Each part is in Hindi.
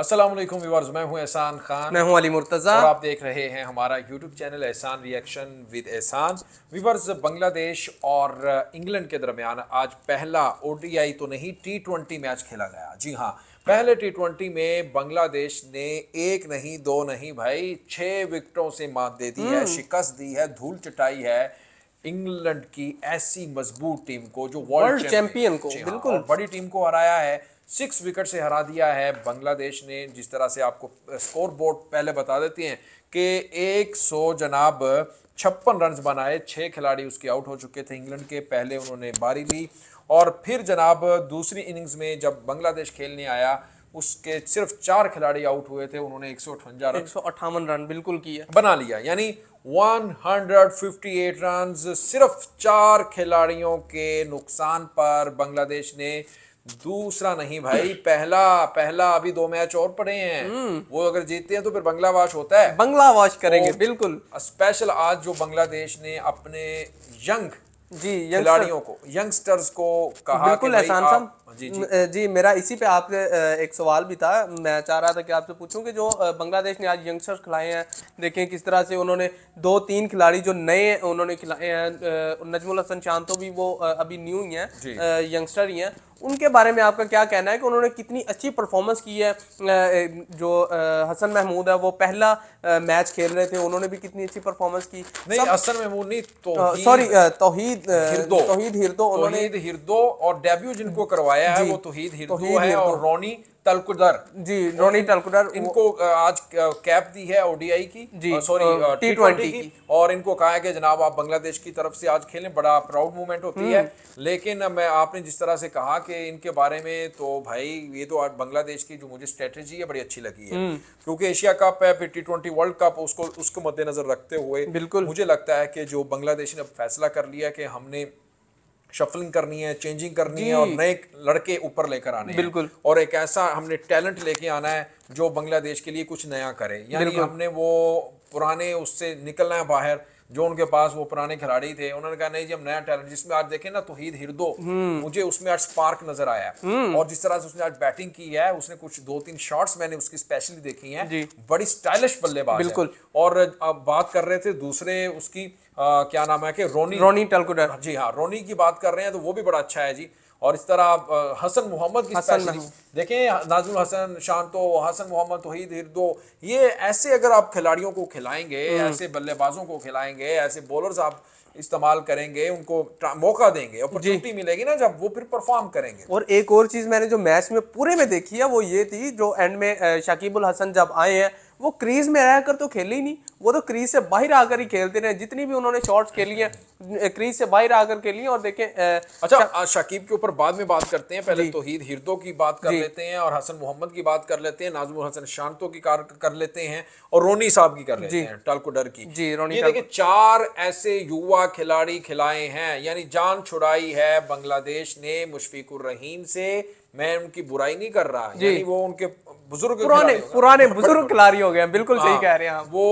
असलम व्यूवर्स मैं हूं एहसान खान मैं हूं अली मुर्तज़ा और आप देख रहे हैं हमारा YouTube channel Ehsan reaction with Ehsan viewers Bangladesh और इंग्लैंड के दरमियान आज पहला ओ तो नहीं टी मैच खेला गया जी हाँ पहले टी में बांग्लादेश ने एक नहीं दो नहीं भाई छः विकटों से मात दे दी है हम्म। शिकस्त दी है धूल चटाई है इंग्लैंड की ऐसी मजबूत टीम को जो वर्ल्ड चैंपियन को बिल्कुल बड़ी टीम को हराया है सिक्स विकेट से हरा दिया है बांग्लादेश ने जिस तरह से आपको स्कोर बोर्ड पहले बता देती हैं कि 100 जनाब छप्पन रन बनाए छः खिलाड़ी उसके आउट हो चुके थे इंग्लैंड के पहले उन्होंने बारी ली और फिर जनाब दूसरी इनिंग्स में जब बांग्लादेश खेलने आया उसके सिर्फ चार खिलाड़ी आउट हुए थे उन्होंने एक सौ अठवंजा रन एक रन बिल्कुल किया बना लिया यानी 158 रन सिर्फ चार खिलाड़ियों के नुकसान पर बांग्लादेश ने दूसरा नहीं भाई पहला पहला अभी दो मैच और पड़े हैं हम्म। वो अगर जीतते हैं तो फिर बंगला वाश होता है बंगला वाश करेंगे बिल्कुल स्पेशल आज जो बांग्लादेश ने अपने यंग जी खिलाड़ियों को यंगस्टर्स को कहा बिल्कुल एहसान आप, जी, जी जी मेरा इसी पे आपसे एक सवाल भी था मैं चाह रहा था कि आपसे पूछूं कि जो बांग्लादेश ने आज यंगस्टर्स खिलाए हैं देखें किस तरह से उन्होंने दो तीन खिलाड़ी जो नए उन्होंने खिलाए हैं नजमुल हसन शांतो भी वो अभी न्यू ही हैं यंगस्टर ही हैं उनके बारे में आपका क्या कहना है कि उन्होंने कितनी अच्छी परफॉर्मेंस की है जो हसन महमूद है वो पहला मैच खेल रहे थे उन्होंने भी कितनी अच्छी परफॉर्मेंस की नहीं हसन महमूद नहीं तो सॉरी तोहीद हिरदो तोहीद हिरदो उन्होंने हिरदो और डेब्यू जिनको करवाया है वो तोहीद हिरदो है और रोनी तलकुदर जी रोनी तलकुदर इनको आज कैप दी है ओडीआई की जी सॉरी टी ट्वेंटी की और इनको कहा है कि जनाब आप बांग्लादेश की तरफ से आज खेलें बड़ा प्राउड मूवमेंट होती है हम्म। लेकिन मैं आपने जिस तरह से कहा कि इनके बारे में तो भाई ये तो आज बांग्लादेश की जो मुझे स्ट्रेटेजी है बड़ी अच्छी लगी है हम्म। क्योंकि एशिया कप है फिर टी ट्वेंटी वर्ल्ड कप उसको उसको मद्देनजर रखते हुए बिल्कुल मुझे लगता है कि जो बांग्लादेश ने फैसला कर लिया कि हमने शफलिंग करनी है चेंजिंग करनी है और नए लड़के ऊपर लेकर आने बिल्कुल और एक ऐसा हमने टैलेंट लेके आना है जो बांग्लादेश के लिए कुछ नया करे यानी हमने वो पुराने उससे निकलना है बाहर जो उनके पास वो पुराने खिलाड़ी थे उन्होंने कहा नहीं जी हम नया टैलेंट जिसमें आज देखें ना तोहिद हिरदो हम्म। मुझे उसमें आज स्पार्क नजर आया हम्म। और जिस तरह से उसने आज बैटिंग की है उसने कुछ दो तीन शॉट्स मैंने उसकी स्पेशली देखी है बड़ी स्टाइलिश बल्लेबाज बिल्कुल और अब बात कर रहे थे दूसरे उसकी आ, क्या नाम है कि रोनी रोनी टलकुडर हाँ जी हाँ रोनी की बात कर रहे हैं तो वो भी बड़ा अच्छा है जी और इस तरह हसन मोहम्मद की हसन देखें नाजुल हसन शांतो हसन मोहम्मद तोहीद हिरदो ये ऐसे अगर आप खिलाड़ियों को खिलाएंगे हम्म। ऐसे बल्लेबाजों को खिलाएंगे ऐसे बॉलर्स आप इस्तेमाल करेंगे उनको मौका देंगे अपॉर्चुनिटी मिलेगी ना जब वो फिर परफॉर्म करेंगे और एक और चीज मैंने जो मैच में पूरे में देखी है वो ये थी जो एंड में शकीबुल हसन जब आए हैं वो क्रीज में रहकर तो खेले ही नहीं वो तो क्रीज से बाहर आकर ही खेलते रहे जितनी भी उन्होंने शॉट्स खेली हैं क्रीज से बाहर आकर खेली हैं और देखें अच्छा शा... शकीब के ऊपर बाद में बात करते हैं पहले तोहीद हिरदो की बात कर लेते हैं और हसन मोहम्मद की बात कर लेते हैं नाजमुल हसन शांतो की कार कर लेते हैं और रोनी साहब की कर लेते हैं टलकुडर की जी रोनी देखिए चार ऐसे युवा खिलाड़ी खिलाए हैं यानी जान छुड़ाई है बांग्लादेश ने मुशफीकुर रहीम से मैं उनकी बुराई नहीं कर रहा यानी वो उनके बुजुर्ग पुराने पुराने बुजुर्ग खिलाड़ी हो गए बिल्कुल सही हाँ, कह रहे हैं वो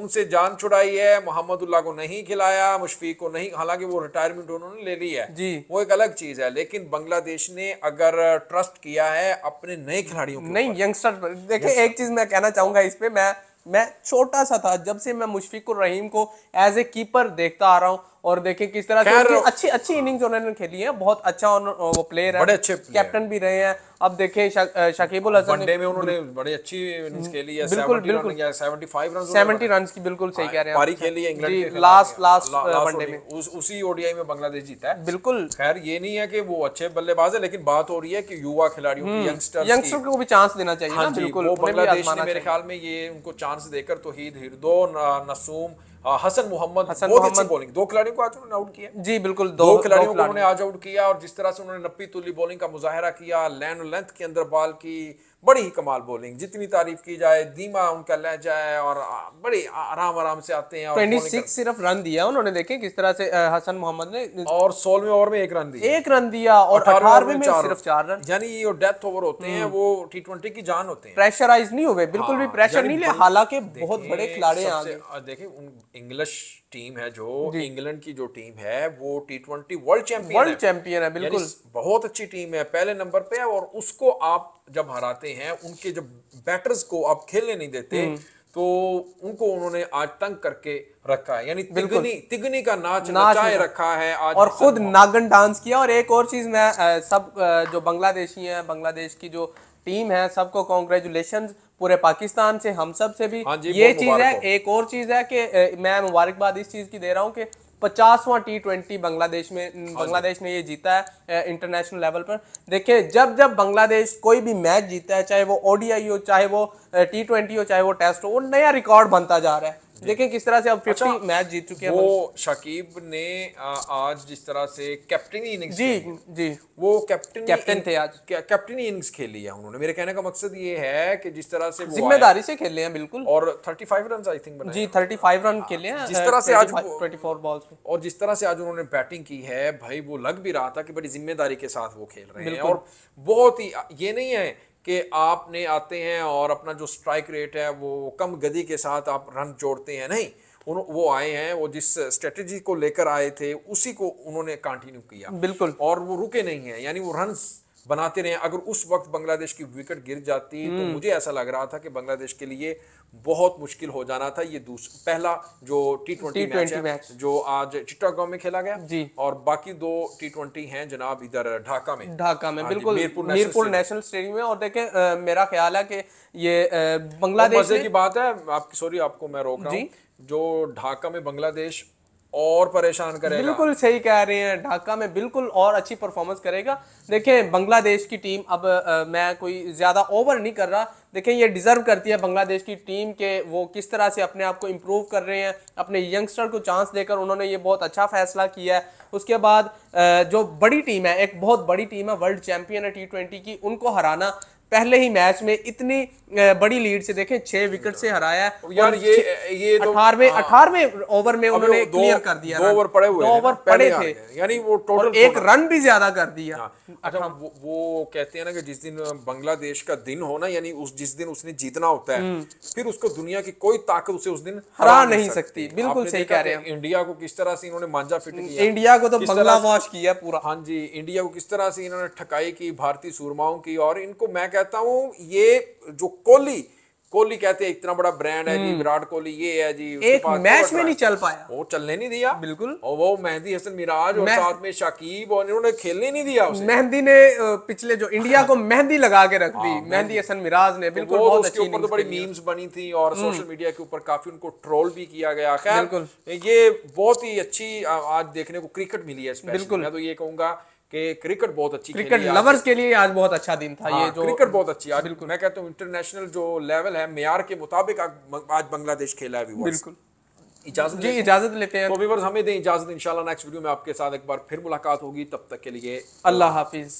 उनसे जान छुड़ाई है मोहम्मदुल्ला को नहीं खिलाया मुशफीक को नहीं हालांकि वो रिटायरमेंट उन्होंने ले ली है जी वो एक अलग चीज है लेकिन बांग्लादेश ने अगर ट्रस्ट किया है अपने नए खिलाड़ियों नहीं यंगस्टर देखिए एक चीज मैं कहना चाहूंगा इस पे मैं मैं छोटा सा था जब से मैं मुशफिकुर रहीम को एज ए कीपर देखता आ रहा हूँ और देखें किस तरह से अच्छी अच्छी इनिंग्स उन्होंने खेली है बहुत अच्छा वो प्लेयर है बड़े अच्छे कैप्टन भी रहे हैं अब देखें शा, शाकिबुल हसन में उन्होंने बड़ी अच्छी इनिंग्स खेली है बिल्कुल बिल्कुल 75 रन 70 रन की बिल्कुल सही कह रहे हैं पारी खेली है इंग्लैंड के लास्ट लास्ट वनडे में उसी ओडीआई में बांग्लादेश जीता है बिल्कुल खैर ये नहीं है कि वो अच्छे बल्लेबाज है लेकिन बात हो रही है की युवा खिलाड़ियों हम्म, को भी चांस देना चाहिए हाँ बिल्कुल मेरे ख्याल में ये उनको चांस ध्यान से देखकर तोहीद हिरदो नसूम हसन मोहम्मद बहुत अच्छी बॉलिंग दो खिलाड़ियों को आज उन्होंने आउट किया जी बिल्कुल दो, दो खिलाड़ियों को उन्होंने आज आउट किया और जिस तरह से उन्होंने नप्पी तुली बॉलिंग का मुजाहरा किया लैंड लेंथ के अंदर बॉल की बड़ी ही कमाल बॉलिंग जितनी तारीफ की जाए धीमा उनका लहजा है और बड़े आराम आराम से आते हैं ट्वेंटी सिक्स सिर्फ रन दिया उन्होंने देखे किस तरह से हसन मोहम्मद ने और सोलहवें ओवर में एक रन दिया एक रन दिया और अठारहवें में सिर्फ चार रन यानी जो डेथ ओवर होते हैं हम्म। वो टी ट्वेंटी की जान होते हैं प्रेशराइज नहीं हुए बिल्कुल भी प्रेशर हाँ, नहीं लिया हालांकि बहुत बड़े खिलाड़ी देखे इंग्लिश टीम है जो इंग्लैंड की जो टीम है वो T twenty world champion world champion है बिल्कुल बहुत अच्छी टीम है पहले नंबर पे है और उसको आप जब हराते हैं उनके जब बैटर्स को आप खेलने नहीं देते हम्म। तो उनको उन्होंने आज तंग करके रखा है यानी तिगनी तिगनी का नाच, नाच नचाए रखा है आज और खुद नागन डांस किया और एक और चीज मैं सब जो बांग्लादेशी हैं बांग्लादेश की जो टीम है सबको कॉन्ग्रेचुलेशन पूरे पाकिस्तान से हम सब से भी हाँ ये चीज़ है एक और चीज़ है कि मैं मुबारकबाद इस चीज़ की दे रहा हूँ कि पचासवां टी ट्वेंटी बांग्लादेश में हाँ बांग्लादेश ने ये जीता है इंटरनेशनल लेवल पर देखिए जब जब बांग्लादेश कोई भी मैच जीता है चाहे वो ओडीआई हो चाहे वो टी ट्वेंटी हो चाहे वो टेस्ट हो वो नया रिकॉर्ड बनता जा रहा है देखें किस तरह से अब 50 अच्छा, मैच जीत चुके हैं वो शकीब ने आज जिस तरह से कैप्टन इनिंग्स जी जी वो कैप्टन कैप्टन थे आज कैप्टन इनिंग्स खेली है उन्होंने मेरे कहने का मकसद ये है कि जिस तरह से जिम्मेदारी से खेले हैं बिल्कुल और 35 रन आई थिंक जी 35 रन हाँ। खेले हैं जिस तरह से आज 24 बॉल्स और जिस तरह से आज उन्होंने बैटिंग की है भाई वो लग भी रहा था कि बड़ी जिम्मेदारी के साथ वो खेल रहे हैं और बहुत ही ये नहीं है कि आपने आते हैं और अपना जो स्ट्राइक रेट है वो कम गति के साथ आप रन जोड़ते हैं नहीं उन वो आए हैं वो जिस स्ट्रेटजी को लेकर आए थे उसी को उन्होंने कंटिन्यू किया बिल्कुल और वो रुके नहीं हैं यानी वो रन बनाते रहे अगर उस वक्त बांग्लादेश की विकेट गिर जाती तो हम्म। मुझे ऐसा लग रहा था कि बांग्लादेश के लिए बहुत मुश्किल हो जाना था ये दूसरा पहला जो टी ट्वेंटी मैच, है मैच जो आज चिट्टागांव में खेला गया जी और बाकी दो टी ट्वेंटी है जनाब इधर ढाका में ढाका में हाँ बिल्कुल मीरपुर नेशनल स्टेडियम में और देखे मेरा ख्याल है कि ये बांग्लादेश की बात है आपकी सॉरी आपको मैं रोक रहा हूँ जो ढाका में बांग्लादेश और परेशान करेगा बिल्कुल सही कह रहे हैं ढाका में बिल्कुल और अच्छी परफॉर्मेंस करेगा देखें बांग्लादेश की टीम अब आ, मैं कोई ज़्यादा ओवर नहीं कर रहा देखें ये डिज़र्व करती है बांग्लादेश की टीम के वो किस तरह से अपने आप को इम्प्रूव कर रहे हैं अपने यंगस्टर को चांस देकर उन्होंने ये बहुत अच्छा फैसला किया है उसके बाद जो बड़ी टीम है एक बहुत बड़ी टीम है वर्ल्ड चैंपियन है टी की उनको हराना पहले ही मैच में इतनी बड़ी लीड से देखें छह विकेट से हराया यार ये ये अठारहवें हाँ। अठारहवें ओवर में उन्होंने क्लियर कर दिया दो ओवर पड़े हुए ओवर पड़े थे यानी वो टोटल एक रन भी ज्यादा कर दिया हाँ। अच्छा।, अच्छा वो, वो कहते हैं ना कि जिस दिन बांग्लादेश का दिन हो ना यानी उस जिस दिन उसने जीतना होता है हम्म। फिर उसको दुनिया की कोई ताकत उसे उस दिन हरा नहीं सकती बिल्कुल सही कह रहे हैं इंडिया को किस तरह से इन्होंने मांझा फिट हम्म, किया इंडिया को तो बंगला वॉश किया पूरा हाँ जी इंडिया को किस तरह से इन्होंने ठकाई की भारतीय सूरमाओं की और इनको मैं कहता हूँ ये जो कोहली कोहली कहते हैं इतना बड़ा ब्रांड है जी हम्म। विराट कोहली ये है जी एक मैच तो में नहीं चल पाया वो चलने नहीं दिया बिल्कुल और वो मेहंदी हसन मिराज और साथ में शाकिब और इन्होंने खेलने नहीं दिया उसे मेहंदी ने पिछले जो इंडिया को मेहंदी लगा के रख दी हाँ, मेहंदी हसन मिराज ने तो बिल्कुल बहुत उसके ऊपर तो बड़ी मीम्स बनी थी और सोशल हम्म। मीडिया के ऊपर काफी उनको ट्रोल भी किया गया खैर ये बहुत ही अच्छी आज देखने को क्रिकेट मिली है बिल्कुल मैं तो ये कहूंगा कि क्रिकेट बहुत अच्छी क्रिकेट लवर्स के लिए आज बहुत अच्छा दिन था ये हाँ, जो क्रिकेट बहुत अच्छी आज बिल्कुल मैं कहता हूँ इंटरनेशनल जो लेवल है मैार के मुताबिक आज बांग्लादेश खेला है बिल्कुल इजाजत जी इजाजत लेते हैं तो व्यूवर्स हमें दें इजाजत इंशाल्लाह नेक्स्ट वीडियो में आपके साथ एक बार फिर मुलाकात होगी तब तक के लिए अल्लाह हाफिज़